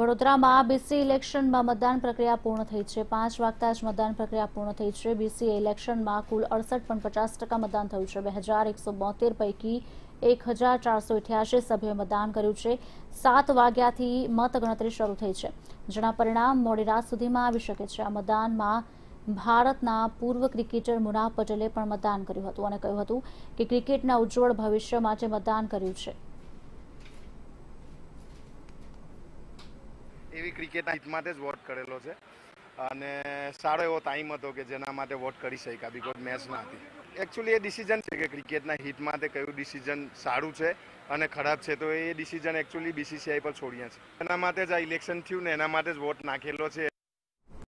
વડોદરામાં બીસી ઇલેક્શનમાં મતદાન પ્રક્રિયા પૂર્ણ થઈ છે પાંચ વાગતા જ મતદાન પ્રક્રિયા પૂર્ણ થઈ છે બીસી ઇલેક્શનમાં કુલ અડસઠ પણ પચાસ ટકા મતદાન થયું છે બે હજાર એકસો બોતેર પૈકી એક હજાર ચારસો અઠ્યાસી સભ્યોએ મતદાન કર્યું છે સાત વાગ્યાથી મતગણતરી શરૂ થઈ છે જેના પરિણામ મોડી રાત સુધીમાં આવી શકે છે આ મતદાનમાં ભારતના પૂર્વ ક્રિકેટર મુનાફ પટેલે પણ મતદાન કર્યું હતું અને કહ્યું હતું કે ક્રિકેટના ઉજ્જવળ ભવિષ્ય માટે મતદાન કર્યું છે એવી ક્રિકેટના હિત માટે જ વોટ કરેલો છે અને સારો એવો ટાઈમ હતો કે જેના માટે વોટ કરી શક્યા બિકોઝ મેચ ના હતી એકચ્યુઅલી એ ડિસિઝન છે કે ક્રિકેટના હિત માટે કયું ડિસિઝન સારું છે અને ખરાબ છે તો એ ડિસિઝન એકચ્યુઅલી બીસીસીઆઈ પર છોડ્યા છે એના માટે જ આ ઇલેક્શન થયું ને એના માટે જ વોટ નાખેલો છે